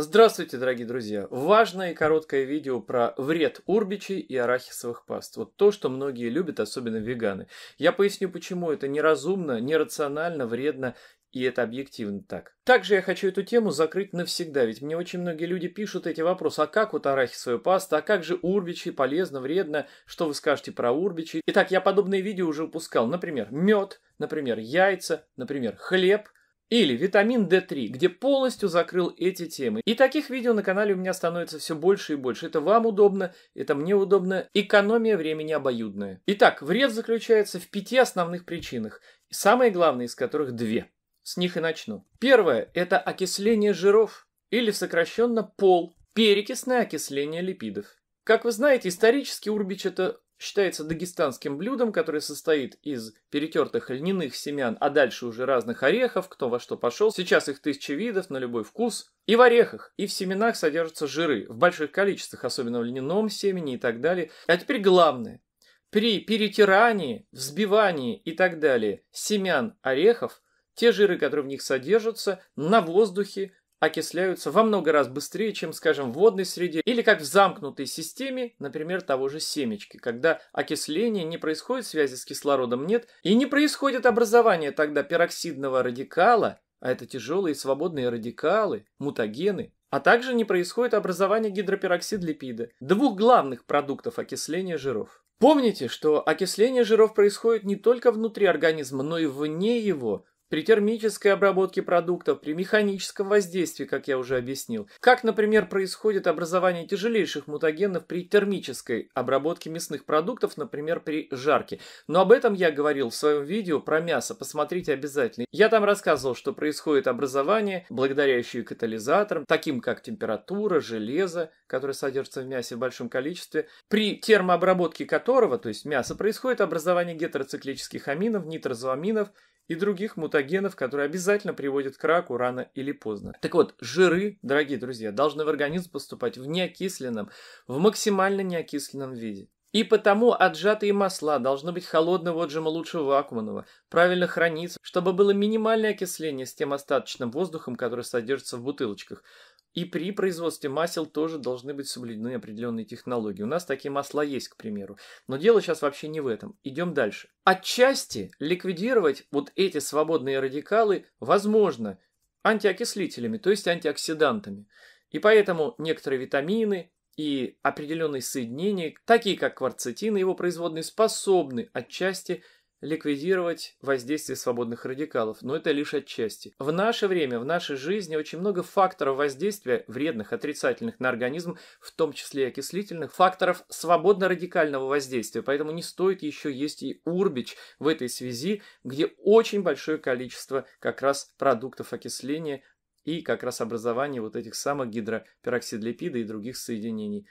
Здравствуйте, дорогие друзья! Важное и короткое видео про вред урбичей и арахисовых паст. Вот то, что многие любят, особенно веганы. Я поясню, почему это неразумно, нерационально, вредно и это объективно так. Также я хочу эту тему закрыть навсегда, ведь мне очень многие люди пишут эти вопросы, а как вот арахисовая паста, а как же урбичи, полезно, вредно, что вы скажете про урбичи. Итак, я подобные видео уже выпускал, например, мед, например, яйца, например, хлеб, или витамин D3, где полностью закрыл эти темы. И таких видео на канале у меня становится все больше и больше. Это вам удобно, это мне удобно. Экономия времени обоюдная. Итак, вред заключается в пяти основных причинах. Самое главное из которых две. С них и начну. Первое – это окисление жиров, или сокращенно ПОЛ – перекисное окисление липидов. Как вы знаете, исторически Урбич – это считается дагестанским блюдом, которое состоит из перетертых льняных семян, а дальше уже разных орехов, кто во что пошел. Сейчас их тысячи видов на любой вкус. И в орехах, и в семенах содержатся жиры, в больших количествах, особенно в льняном семени и так далее. А теперь главное. При перетирании, взбивании и так далее семян орехов, те жиры, которые в них содержатся, на воздухе окисляются во много раз быстрее, чем, скажем, в водной среде или как в замкнутой системе, например, того же семечки, когда окисление не происходит, связи с кислородом нет, и не происходит образование тогда пероксидного радикала, а это тяжелые свободные радикалы, мутагены, а также не происходит образование гидропероксид-липида, двух главных продуктов окисления жиров. Помните, что окисление жиров происходит не только внутри организма, но и вне его, при термической обработке продуктов, при механическом воздействии, как я уже объяснил. Как, например, происходит образование тяжелейших мутагенов при термической обработке мясных продуктов, например, при жарке. Но об этом я говорил в своем видео про мясо, посмотрите обязательно. Я там рассказывал, что происходит образование, благодаря еще и катализаторам, таким как температура, железо, которое содержится в мясе в большом количестве, при термообработке которого, то есть мяса, происходит образование гетероциклических аминов, нитрозоаминов и других мутагенов, которые обязательно приводят к раку рано или поздно. Так вот, жиры, дорогие друзья, должны в организм поступать в неокисленном, в максимально неокисленном виде. И потому отжатые масла должны быть холодного отжима лучше вакуумного, правильно храниться, чтобы было минимальное окисление с тем остаточным воздухом, который содержится в бутылочках – и при производстве масел тоже должны быть соблюдены определенные технологии. У нас такие масла есть, к примеру. Но дело сейчас вообще не в этом. Идем дальше. Отчасти ликвидировать вот эти свободные радикалы возможно антиокислителями, то есть антиоксидантами. И поэтому некоторые витамины, и определенные соединения, такие как кварцетин и его производные, способны отчасти ликвидировать воздействие свободных радикалов, но это лишь отчасти. В наше время, в нашей жизни очень много факторов воздействия, вредных, отрицательных на организм, в том числе и окислительных, факторов свободно-радикального воздействия, поэтому не стоит еще есть и урбич в этой связи, где очень большое количество как раз продуктов окисления и как раз образование вот этих самых гидропероксидлипидов и других соединений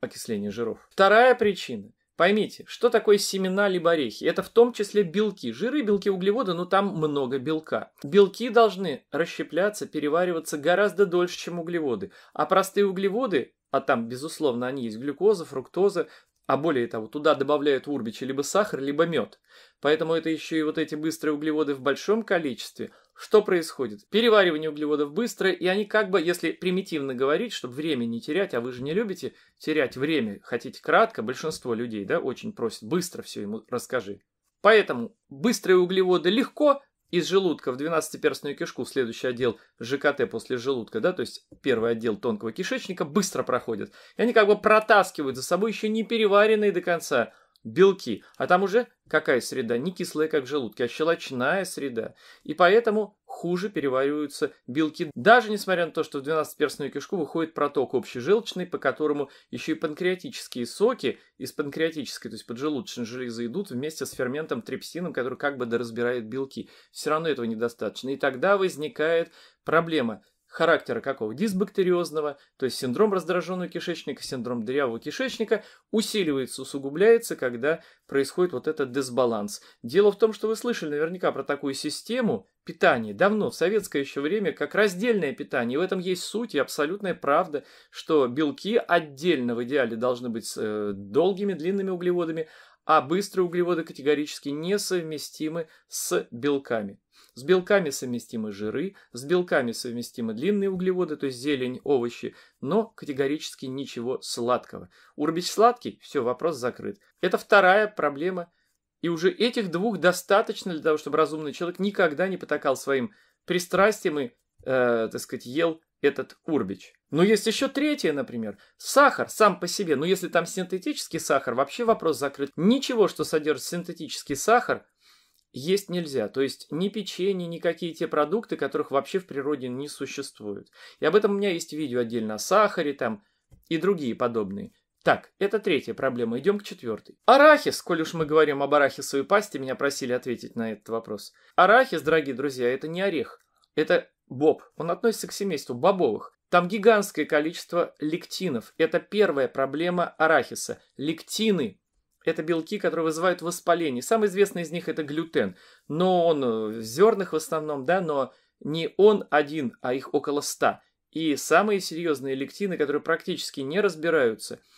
окисления жиров. Вторая причина – Поймите, что такое семена либо орехи? Это в том числе белки, жиры, белки, углеводы, но там много белка. Белки должны расщепляться, перевариваться гораздо дольше, чем углеводы. А простые углеводы, а там, безусловно, они есть глюкоза, фруктоза, а более того, туда добавляют урбичи либо сахар, либо мед. Поэтому это еще и вот эти быстрые углеводы в большом количестве – что происходит? Переваривание углеводов быстро, и они как бы, если примитивно говорить, чтобы время не терять, а вы же не любите терять время, хотите кратко, большинство людей, да, очень просят быстро все ему расскажи. Поэтому быстрые углеводы легко, из желудка в 12-перстную кишку, следующий отдел ЖКТ после желудка, да, то есть первый отдел тонкого кишечника, быстро проходят. И они как бы протаскивают за собой еще не переваренные до конца белки, а там уже какая среда? Не кислая, как в желудке, а щелочная среда. И поэтому хуже перевариваются белки, даже несмотря на то, что в 12-перстную кишку выходит проток общежелчный, по которому еще и панкреатические соки из панкреатической, то есть поджелудочной железы идут вместе с ферментом трепсином, который как бы доразбирает белки. Все равно этого недостаточно. И тогда возникает проблема – характера какого? Дисбактериозного, то есть синдром раздраженного кишечника, синдром дырявого кишечника усиливается, усугубляется, когда происходит вот этот дисбаланс. Дело в том, что вы слышали наверняка про такую систему питания давно, в советское еще время, как раздельное питание. И в этом есть суть и абсолютная правда, что белки отдельно в идеале должны быть э, долгими, длинными углеводами, а быстрые углеводы категорически несовместимы с белками. С белками совместимы жиры, с белками совместимы длинные углеводы, то есть зелень, овощи, но категорически ничего сладкого. Урбич сладкий, все, вопрос закрыт. Это вторая проблема. И уже этих двух достаточно для того, чтобы разумный человек никогда не потакал своим пристрастием и, э, так сказать, ел этот урбич. Но есть еще третье, например, сахар сам по себе. Но если там синтетический сахар, вообще вопрос закрыт. Ничего, что содержит синтетический сахар, есть нельзя. То есть ни печенье, никакие те продукты, которых вообще в природе не существует. И об этом у меня есть видео отдельно о сахаре там и другие подобные. Так, это третья проблема, идем к четвертой. Арахис, коль уж мы говорим об арахисовой пасте, меня просили ответить на этот вопрос. Арахис, дорогие друзья, это не орех, это боб. Он относится к семейству бобовых. Там гигантское количество лектинов. Это первая проблема арахиса. Лектины это белки, которые вызывают воспаление. Самый известный из них это глютен. Но он э, в зернах в основном, да, но не он один, а их около ста. И самые серьезные лектины, которые практически не разбираются –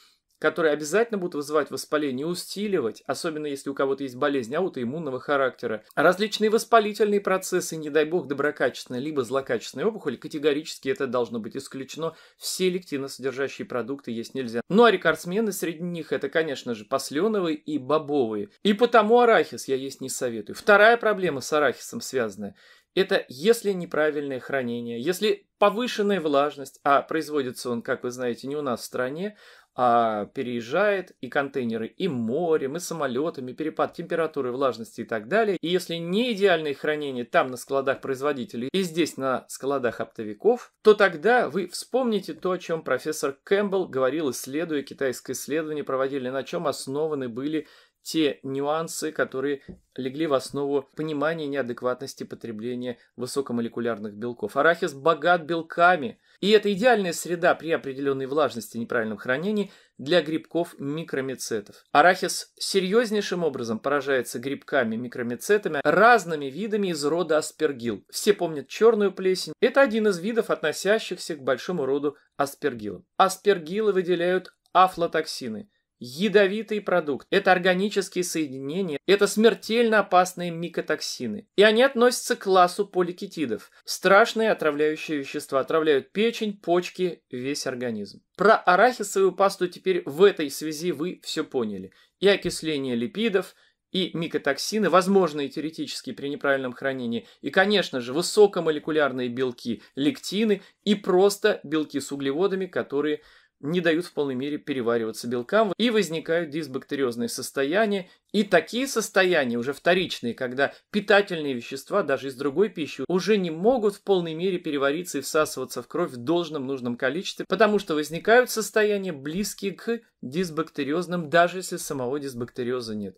которые обязательно будут вызывать воспаление, усиливать, особенно если у кого-то есть болезнь аутоиммунного характера. Различные воспалительные процессы, не дай бог, доброкачественная либо злокачественная опухоль, категорически это должно быть исключено. Все содержащие продукты есть нельзя. Ну а рекордсмены среди них это, конечно же, посленовые и бобовые. И потому арахис я есть не советую. Вторая проблема с арахисом связанная это если неправильное хранение, если повышенная влажность, а производится он, как вы знаете, не у нас в стране, а переезжает и контейнеры, и морем, и самолетами, перепад температуры, влажности и так далее. И если не идеальное хранение там на складах производителей и здесь на складах оптовиков, то тогда вы вспомните то, о чем профессор Кэмпбелл говорил, исследуя китайское исследование, проводили, на чем основаны были те нюансы, которые легли в основу понимания неадекватности потребления высокомолекулярных белков. Арахис богат белками, и это идеальная среда при определенной влажности и неправильном хранении для грибков микромицетов. Арахис серьезнейшим образом поражается грибками микромицетами разными видами из рода аспергил. Все помнят черную плесень. Это один из видов, относящихся к большому роду аспергилов. Аспергилы выделяют афлотоксины – Ядовитый продукт – это органические соединения, это смертельно опасные микотоксины. И они относятся к классу поликетидов. Страшные отравляющие вещества отравляют печень, почки, весь организм. Про арахисовую пасту теперь в этой связи вы все поняли. И окисление липидов – и микотоксины, возможные теоретически при неправильном хранении, и, конечно же, высокомолекулярные белки, лектины и просто белки с углеводами, которые не дают в полной мере перевариваться белкам, и возникают дисбактериозные состояния, и такие состояния уже вторичные, когда питательные вещества даже из другой пищи уже не могут в полной мере перевариться и всасываться в кровь в должном нужном количестве, потому что возникают состояния близкие к дисбактериозным, даже если самого дисбактериоза нет.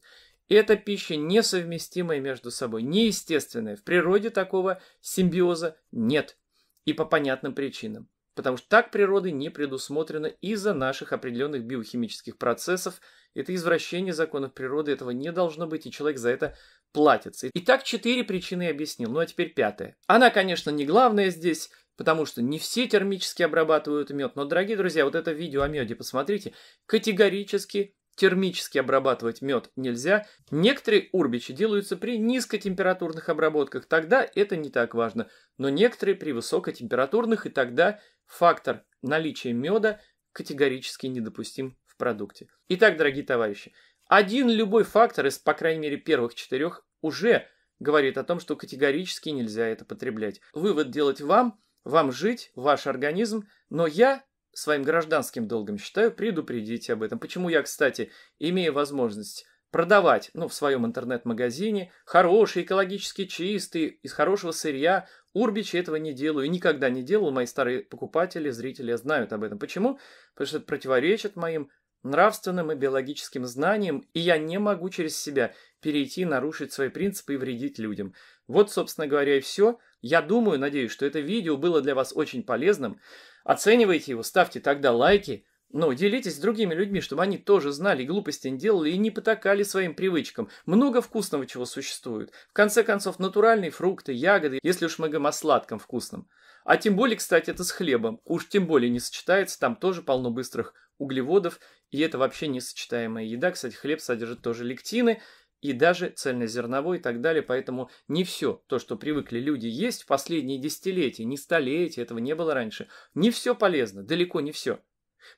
Эта пища несовместимая между собой, неестественная. В природе такого симбиоза нет. И по понятным причинам. Потому что так природы не предусмотрено из-за наших определенных биохимических процессов. Это извращение законов природы, этого не должно быть, и человек за это платится. Итак, четыре причины я объяснил. Ну а теперь пятая. Она, конечно, не главная здесь, потому что не все термически обрабатывают мед. Но, дорогие друзья, вот это видео о меде посмотрите, категорически термически обрабатывать мед нельзя. Некоторые урбичи делаются при низкотемпературных обработках, тогда это не так важно. Но некоторые при высокотемпературных, и тогда фактор наличия меда категорически недопустим в продукте. Итак, дорогие товарищи, один любой фактор из, по крайней мере, первых четырех уже говорит о том, что категорически нельзя это потреблять. Вывод делать вам, вам жить, ваш организм, но я своим гражданским долгом считаю предупредить об этом. Почему я, кстати, имею возможность продавать, ну, в своем интернет-магазине, хорошие, экологически чистые, из хорошего сырья. урбич этого не делаю, и никогда не делал. Мои старые покупатели, зрители знают об этом. Почему? Потому что это противоречит моим нравственным и биологическим знаниям, и я не могу через себя перейти, нарушить свои принципы и вредить людям. Вот, собственно говоря, и все. Я думаю, надеюсь, что это видео было для вас очень полезным. Оценивайте его, ставьте тогда лайки, но делитесь с другими людьми, чтобы они тоже знали, глупости не делали и не потакали своим привычкам. Много вкусного чего существует. В конце концов, натуральные фрукты, ягоды, если уж мы говорим о сладком вкусном. А тем более, кстати, это с хлебом. Уж тем более не сочетается, там тоже полно быстрых углеводов, и это вообще несочетаемая еда. Кстати, хлеб содержит тоже лектины, и даже цельнозерновой и так далее. Поэтому не все то, что привыкли люди есть в последние десятилетия, не столетия, этого не было раньше. Не все полезно, далеко не все.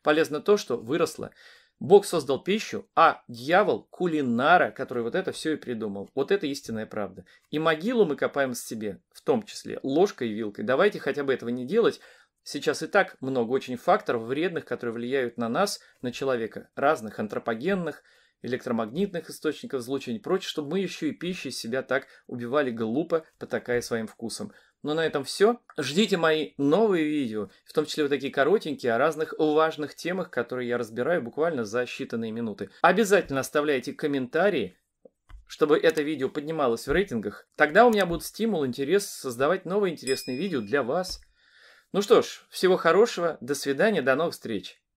Полезно то, что выросло. Бог создал пищу, а дьявол – кулинара, который вот это все и придумал. Вот это истинная правда. И могилу мы копаем с себе, в том числе, ложкой и вилкой. Давайте хотя бы этого не делать. Сейчас и так много очень факторов вредных, которые влияют на нас, на человека. Разных, антропогенных – электромагнитных источников излучений и прочее, чтобы мы еще и пищей себя так убивали глупо, потакая своим вкусом. Но ну, на этом все. Ждите мои новые видео, в том числе вот такие коротенькие, о разных важных темах, которые я разбираю буквально за считанные минуты. Обязательно оставляйте комментарии, чтобы это видео поднималось в рейтингах. Тогда у меня будет стимул, интерес создавать новые интересные видео для вас. Ну что ж, всего хорошего, до свидания, до новых встреч.